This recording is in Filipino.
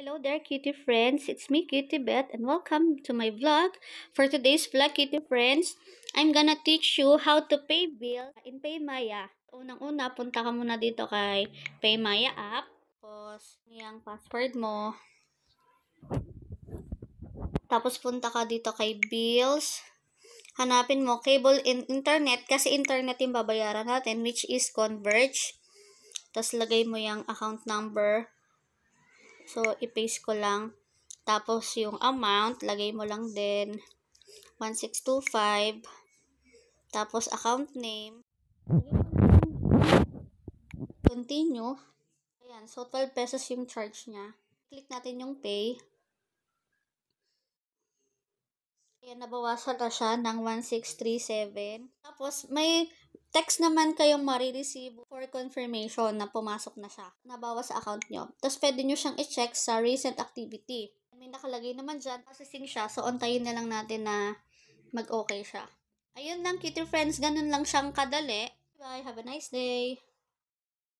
Hello there kitty friends, it's me Kitty Beth and welcome to my vlog. For today's vlog kitty friends, I'm gonna teach you how to pay bill in Paymaya. Unang-una, punta ka muna dito kay Paymaya app. Tapos, yung password mo. Tapos punta ka dito kay bills. Hanapin mo cable and internet kasi internet yung babayaran natin which is Converge. Tapos lagay mo yung account number So, i-paste ko lang. Tapos, yung amount, lagay mo lang din. 1625. Tapos, account name. Continue. Ayan. So, 12 pesos yung charge niya. Click natin yung pay. Ayan, nabawasan na siya ng 1637. Tapos, may text naman kayong marireceive for confirmation na pumasok na siya, nabawas sa account nyo. Tapos pwede nyo siyang i-check sa recent activity. May nakalagay naman dyan, processing siya, so ontayin na lang natin na mag-okay siya. Ayun lang, cutie friends, ganun lang siyang kadali. Bye, have a nice day!